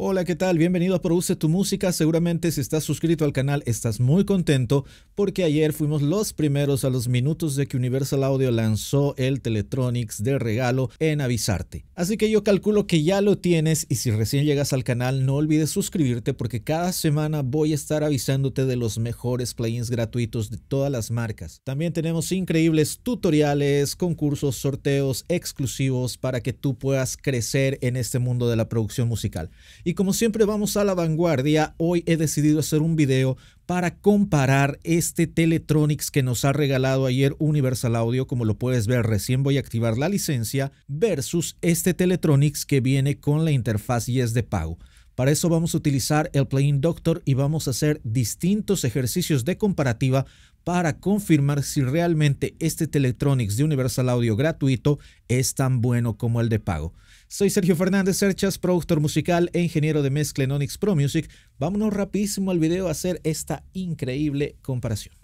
Hola, ¿qué tal? Bienvenido a Produce tu Música. Seguramente si estás suscrito al canal estás muy contento porque ayer fuimos los primeros a los minutos de que Universal Audio lanzó el Teletronics de regalo en avisarte. Así que yo calculo que ya lo tienes y si recién llegas al canal no olvides suscribirte porque cada semana voy a estar avisándote de los mejores plugins gratuitos de todas las marcas. También tenemos increíbles tutoriales, concursos, sorteos exclusivos para que tú puedas crecer en este mundo de la producción musical. Y como siempre vamos a la vanguardia, hoy he decidido hacer un video para comparar este Teletronics que nos ha regalado ayer Universal Audio, como lo puedes ver, recién voy a activar la licencia, versus este Teletronics que viene con la interfaz y es de pago. Para eso vamos a utilizar el Playing Doctor y vamos a hacer distintos ejercicios de comparativa para confirmar si realmente este Teletronics de Universal Audio gratuito es tan bueno como el de pago. Soy Sergio Fernández Serchas, productor musical e ingeniero de mezcla en Onyx Pro Music. Vámonos rapidísimo al video a hacer esta increíble comparación.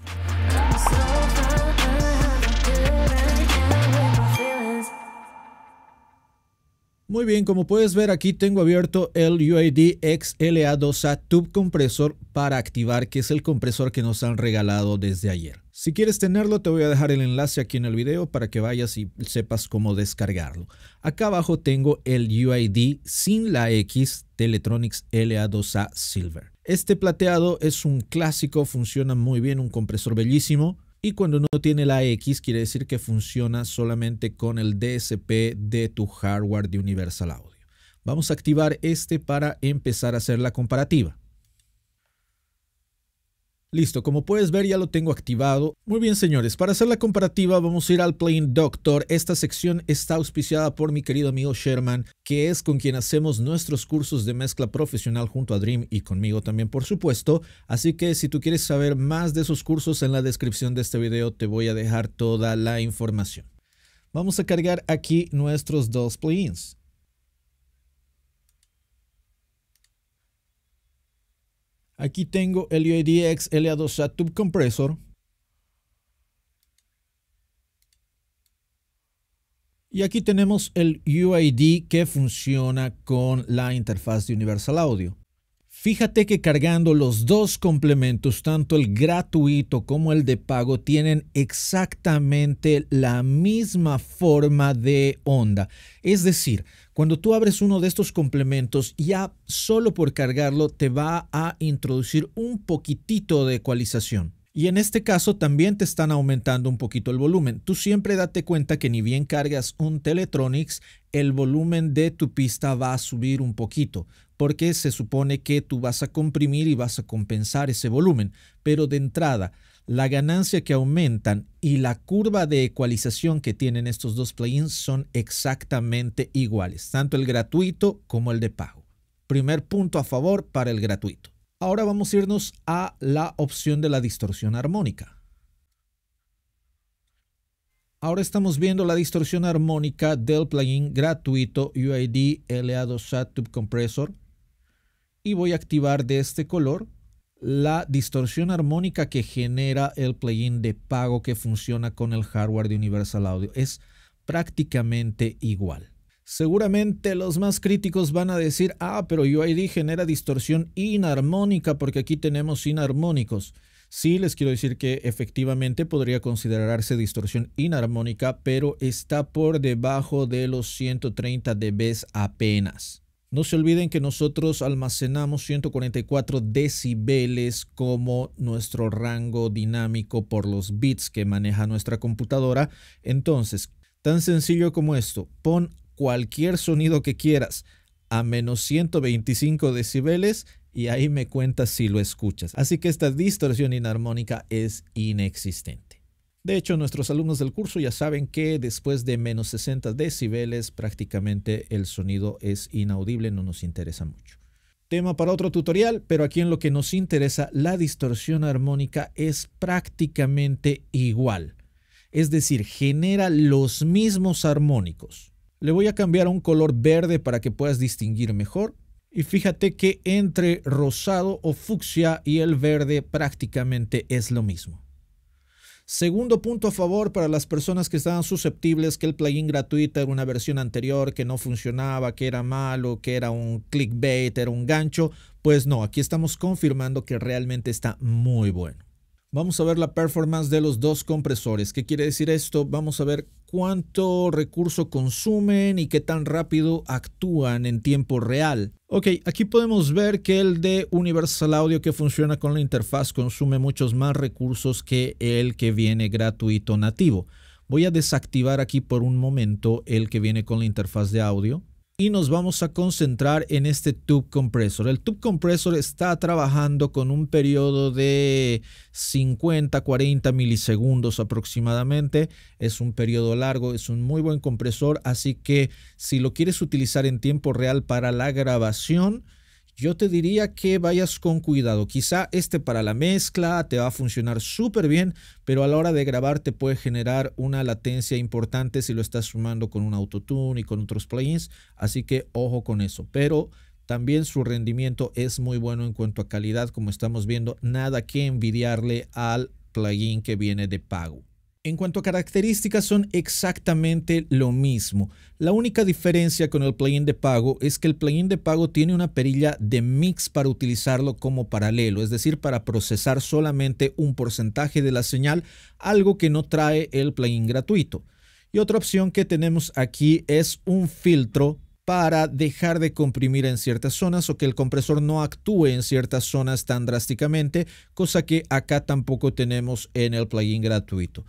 Muy bien, como puedes ver aquí tengo abierto el UID XLA2A Tube Compresor para activar, que es el compresor que nos han regalado desde ayer. Si quieres tenerlo te voy a dejar el enlace aquí en el video para que vayas y sepas cómo descargarlo. Acá abajo tengo el UID sin la X de LA2A Silver. Este plateado es un clásico, funciona muy bien, un compresor bellísimo. Y cuando no tiene la X, quiere decir que funciona solamente con el DSP de tu hardware de Universal Audio. Vamos a activar este para empezar a hacer la comparativa. Listo, como puedes ver ya lo tengo activado. Muy bien señores, para hacer la comparativa vamos a ir al Plain Doctor. Esta sección está auspiciada por mi querido amigo Sherman, que es con quien hacemos nuestros cursos de mezcla profesional junto a Dream y conmigo también por supuesto. Así que si tú quieres saber más de esos cursos en la descripción de este video te voy a dejar toda la información. Vamos a cargar aquí nuestros dos plugins. Aquí tengo el UIDX LA2 SAT Tube Compressor. Y aquí tenemos el UID que funciona con la interfaz de Universal Audio. Fíjate que cargando los dos complementos, tanto el gratuito como el de pago, tienen exactamente la misma forma de onda. Es decir, cuando tú abres uno de estos complementos, ya solo por cargarlo te va a introducir un poquitito de ecualización. Y en este caso también te están aumentando un poquito el volumen. Tú siempre date cuenta que ni bien cargas un Teletronics, el volumen de tu pista va a subir un poquito porque se supone que tú vas a comprimir y vas a compensar ese volumen, pero de entrada, la ganancia que aumentan y la curva de ecualización que tienen estos dos plugins son exactamente iguales, tanto el gratuito como el de pago. Primer punto a favor para el gratuito. Ahora vamos a irnos a la opción de la distorsión armónica. Ahora estamos viendo la distorsión armónica del plugin gratuito UID LA2 Sat Tube Compressor y voy a activar de este color la distorsión armónica que genera el plugin de pago que funciona con el hardware de Universal Audio. Es prácticamente igual. Seguramente los más críticos van a decir, ah, pero UID genera distorsión inarmónica porque aquí tenemos inarmónicos. Sí, les quiero decir que efectivamente podría considerarse distorsión inarmónica, pero está por debajo de los 130 dB apenas. No se olviden que nosotros almacenamos 144 decibeles como nuestro rango dinámico por los bits que maneja nuestra computadora. Entonces, tan sencillo como esto, pon cualquier sonido que quieras a menos 125 decibeles y ahí me cuentas si lo escuchas. Así que esta distorsión inarmónica es inexistente. De hecho, nuestros alumnos del curso ya saben que después de menos 60 decibeles prácticamente el sonido es inaudible, no nos interesa mucho. Tema para otro tutorial, pero aquí en lo que nos interesa, la distorsión armónica es prácticamente igual. Es decir, genera los mismos armónicos. Le voy a cambiar a un color verde para que puedas distinguir mejor. Y fíjate que entre rosado o fucsia y el verde prácticamente es lo mismo. Segundo punto a favor para las personas que estaban susceptibles que el plugin gratuito era una versión anterior que no funcionaba, que era malo, que era un clickbait, era un gancho. Pues no, aquí estamos confirmando que realmente está muy bueno. Vamos a ver la performance de los dos compresores. ¿Qué quiere decir esto? Vamos a ver cuánto recurso consumen y qué tan rápido actúan en tiempo real. Ok, aquí podemos ver que el de Universal Audio que funciona con la interfaz consume muchos más recursos que el que viene gratuito nativo. Voy a desactivar aquí por un momento el que viene con la interfaz de audio y nos vamos a concentrar en este tube compressor. El tube compressor está trabajando con un periodo de 50, 40 milisegundos aproximadamente. Es un periodo largo, es un muy buen compresor, así que si lo quieres utilizar en tiempo real para la grabación, yo te diría que vayas con cuidado. Quizá este para la mezcla te va a funcionar súper bien, pero a la hora de grabar te puede generar una latencia importante si lo estás sumando con un autotune y con otros plugins. Así que ojo con eso. Pero también su rendimiento es muy bueno en cuanto a calidad, como estamos viendo. Nada que envidiarle al plugin que viene de pago. En cuanto a características son exactamente lo mismo. La única diferencia con el plugin de pago es que el plugin de pago tiene una perilla de mix para utilizarlo como paralelo, es decir, para procesar solamente un porcentaje de la señal, algo que no trae el plugin gratuito. Y otra opción que tenemos aquí es un filtro para dejar de comprimir en ciertas zonas o que el compresor no actúe en ciertas zonas tan drásticamente, cosa que acá tampoco tenemos en el plugin gratuito.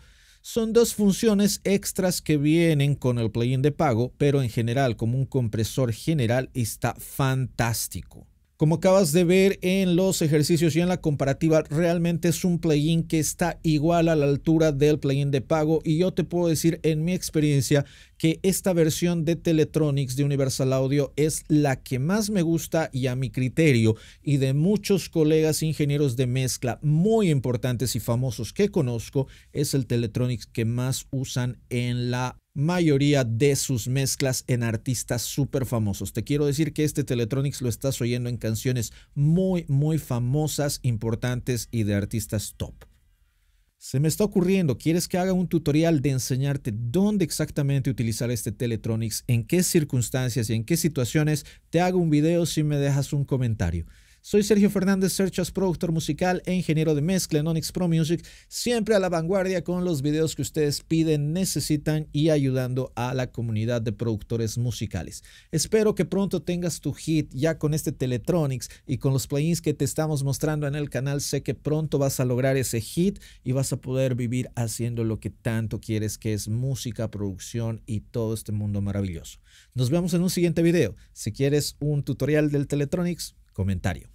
Son dos funciones extras que vienen con el plugin de pago, pero en general como un compresor general está fantástico. Como acabas de ver en los ejercicios y en la comparativa, realmente es un plugin que está igual a la altura del plugin de pago y yo te puedo decir en mi experiencia que esta versión de Teletronics de Universal Audio es la que más me gusta y a mi criterio y de muchos colegas ingenieros de mezcla muy importantes y famosos que conozco, es el Teletronics que más usan en la mayoría de sus mezclas en artistas súper famosos. Te quiero decir que este Teletronics lo estás oyendo en canciones muy, muy famosas, importantes y de artistas top. Se me está ocurriendo, ¿quieres que haga un tutorial de enseñarte dónde exactamente utilizar este Teletronics, en qué circunstancias y en qué situaciones? Te hago un video si me dejas un comentario. Soy Sergio Fernández Serchas, productor musical e ingeniero de mezcla en Onyx Pro Music, siempre a la vanguardia con los videos que ustedes piden, necesitan y ayudando a la comunidad de productores musicales. Espero que pronto tengas tu hit ya con este Teletronics y con los plugins que te estamos mostrando en el canal. Sé que pronto vas a lograr ese hit y vas a poder vivir haciendo lo que tanto quieres, que es música, producción y todo este mundo maravilloso. Nos vemos en un siguiente video. Si quieres un tutorial del Teletronics, comentario.